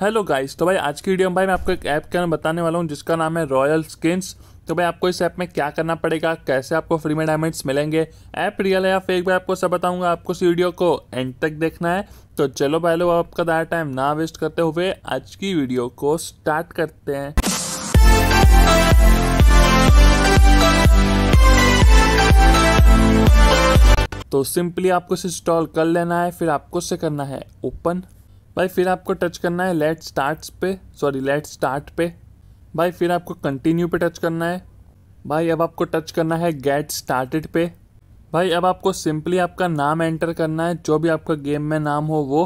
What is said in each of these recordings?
hello guys तो भाई आज की वीडियो में भाई मैं आपको एक ऐप के नाम बताने वाला हूँ जिसका नाम है रॉयल स्किन्स तो भाई आपको इस ऐप में क्या करना पड़ेगा कैसे आपको फ्री में डायमंड्स मिलेंगे ऐप रियल है या फेक भाई आपको सब बताऊंगा आपको इस वीडियो को एंड तक देखना है तो चलो भाई लोग आपका ज़्यादा टाइम ना वेस्ट करते हुए आज की वीडियो को स्टार्ट करते हैं तो सिंपली आपको इसे इंस्टॉल कर लेना है फिर आपको इसे करना है ओपन भाई फिर आपको टच करना है लेट स्टार्ट पे सॉरी लेट स्टार्ट पे भाई फिर आपको कंटिन्यू पे टच करना है भाई अब आपको टच करना है गेट स्टार्टेड पे भाई अब आपको सिंपली आपका नाम एंटर करना है जो भी आपका गेम में नाम हो वो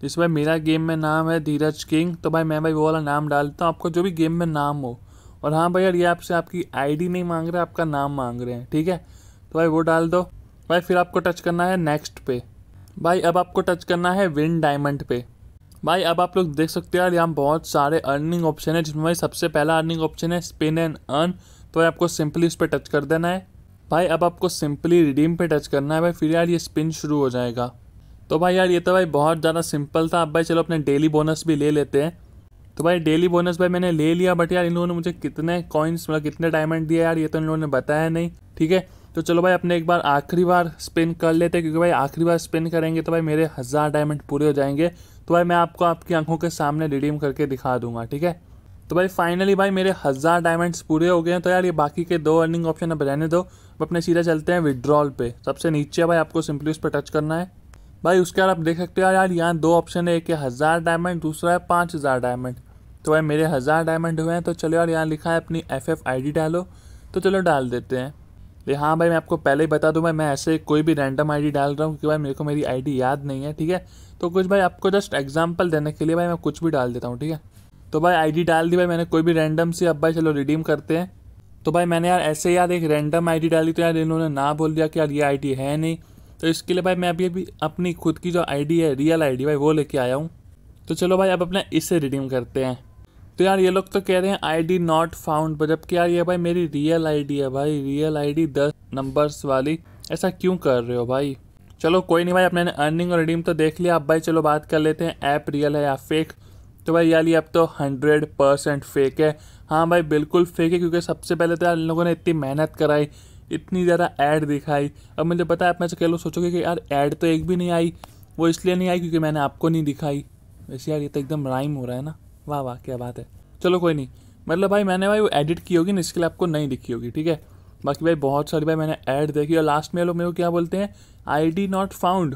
जिस भाई मेरा गेम में नाम है धीरज किंग तो भाई मैं भाई वो वाला नाम डालता हूँ आपको जो भी गेम में नाम हो और हाँ भाई यार ये आपसे आपकी आईडी नहीं मांग रहे आपका नाम मांग रहे हैं ठीक है तो भाई वो डाल दो भाई फिर आपको टच करना है नेक्स्ट पे भाई अब आपको टच करना है विन डायमंड पे भाई अब आप लोग देख सकते हैं यार यहाँ बहुत सारे अर्निंग ऑप्शन है जिसमें भाई सबसे पहला अर्निंग ऑप्शन है स्पिन एंड अर्न तो भाई आपको सिंपली उस पर टच कर देना है भाई अब आपको सिंपली रिडीम पे टच करना है भाई फिर यार ये स्पिन शुरू हो जाएगा तो भाई यार ये तो भाई बहुत ज़्यादा सिंपल था अब भाई चलो अपने डेली बोनस भी ले लेते हैं तो भाई डेली बोनस भाई मैंने ले लिया बट यार इन लोगों ने मुझे कितने कॉइन्स मतलब कितने डायमंड दिए यार ये तो इन लोगों ने बताया नहीं ठीक है तो चलो भाई अपने एक बार आखिरी बार स्पिन कर लेते हैं क्योंकि भाई आखिरी बार स्पिन करेंगे तो भाई मेरे हज़ार डायमंड पूरे हो जाएंगे तो भाई मैं आपको आपकी आंखों के सामने रिडीम करके दिखा दूंगा ठीक है तो भाई फाइनली भाई मेरे हज़ार डायमंड्स पूरे हो गए हैं तो यार ये बाकी के दो अर्निंग ऑप्शन अब रहने दो अब अपने सीधा चलते हैं विड्रॉल पे सबसे नीचे भाई आपको सिंपली उस पर टच करना है भाई उसके बाद आप देख सकते हो यार यार यहाँ दो ऑप्शन है एक है हज़ार डायमंड दूसरा है पाँच हज़ार डायमंड तो भाई मेरे हज़ार डायमंड हुए हैं तो चलो यार यहाँ लिखा है अपनी एफ एफ आई डी डालो तो चलो डाल देते हैं ले हाँ भाई मैं आपको पहले ही बता दूँ भाई मैं ऐसे कोई भी रैंडम आईडी डाल रहा हूँ क्योंकि भाई मेरे को मेरी आईडी याद नहीं है ठीक है तो कुछ भाई आपको जस्ट एग्जाम्पल देने के लिए भाई मैं कुछ भी डाल देता हूँ ठीक है तो भाई आईडी डाल दी भाई मैंने कोई भी रैंडम सी अब भाई चलो रिडीम करते हैं तो भाई मैंने यार ऐसे यार एक रैंडम आईडी डाली तो यार इन्होंने ना बोल दिया कि यार ये आई है नहीं तो इसके लिए भाई मैं अभी अभी अपनी खुद की जो आई है रियल आई भाई वो लेके आया हूँ तो चलो भाई अब अपना इससे रिडीम करते हैं तो यार ये लोग तो कह रहे हैं आई डी नॉट फाउंड पर जबकि यार ये भाई मेरी रियल आई डी है भाई रियल आई डी दस नंबर्स वाली ऐसा क्यों कर रहे हो भाई चलो कोई नहीं भाई अपने अर्निंग और रिडीम तो देख लिया अब भाई चलो बात कर लेते हैं ऐप रियल है या फेक तो भाई यार ये अब तो हंड्रेड परसेंट फेक है हाँ भाई बिल्कुल फेक है क्योंकि सबसे पहले तो यार इन लोगों ने इतनी मेहनत कराई इतनी ज़्यादा ऐड दिखाई अब मुझे पता है आप मैं कह लो सोचोगे कि यार ऐड तो एक भी नहीं आई वो इसलिए नहीं आई क्योंकि मैंने आपको नहीं दिखाई वैसे यार ये तो एकदम राइम हो रहा है ना वाह वाह क्या बात है चलो कोई नहीं मतलब भाई मैंने भाई वो एडिट की होगी ना इसके लिए आपको नहीं दिखी होगी ठीक है बाकी भाई बहुत सारी भाई मैंने ऐड देखी और लास्ट में लोग मेरे को क्या बोलते हैं आई डी नॉट फाउंड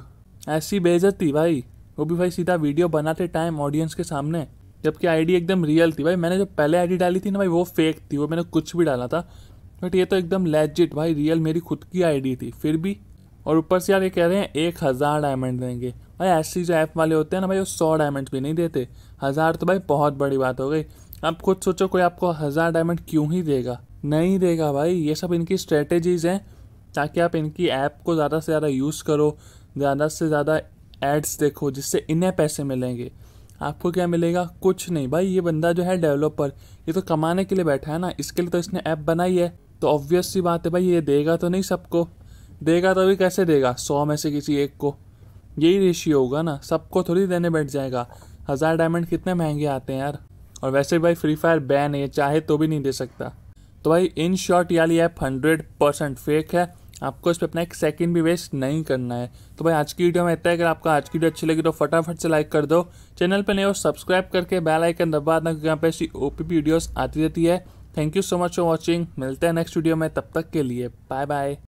ऐसी बेजती भाई वो भी भाई सीधा वीडियो बनाते टाइम ऑडियंस के सामने जबकि आईडी एकदम रियल थी भाई मैंने जो पहले आईडी डाली थी ना भाई वो फेक थी वो मैंने कुछ भी डाला था बट ये तो एकदम लेजिट भाई रियल मेरी खुद की आईडी थी फिर भी और ऊपर से यार ये कह रहे हैं एक हज़ार डायमंड देंगे भाई ऐसी जो ऐप वाले होते हैं ना भाई वो सौ डायमंड भी नहीं देते हज़ार तो भाई बहुत बड़ी बात हो गई आप खुद सोचो कोई आपको हज़ार डायमंड क्यों ही देगा नहीं देगा भाई ये सब इनकी स्ट्रेटेजीज़ हैं ताकि आप इनकी ऐप को ज़्यादा से ज़्यादा यूज़ करो ज़्यादा से ज़्यादा एड्स देखो जिससे इन्हें पैसे मिलेंगे आपको क्या मिलेगा कुछ नहीं भाई ये बंदा जो है डेवलपर ये तो कमाने के लिए बैठा है ना इसके लिए तो इसने ऐप बनाई है तो ऑब्वियस सी बात है भाई ये देगा तो नहीं सबको देगा तभी कैसे देगा सौ में से किसी एक को यही रेशियो होगा ना सबको थोड़ी देने बैठ जाएगा हज़ार डायमंड कितने महंगे आते हैं यार और वैसे भाई फ्री फायर बैन है चाहे तो भी नहीं दे सकता तो भाई इन शॉर्ट याली ऐप हंड्रेड परसेंट फेक है आपको इस पर अपना एक सेकंड भी वेस्ट नहीं करना है तो भाई आज की वीडियो में इतना है अगर आपको आज की वीडियो अच्छी लगी तो फटाफट से लाइक कर दो चैनल पर नए हो सब्सक्राइब करके बेल आइकन दबा देना क्योंकि यहाँ पे ऐसी ओ वीडियोस आती रहती है thank you so much for watching मिलते हैं नेक्स्ट वीडियो में तब तक के लिए बाय बाय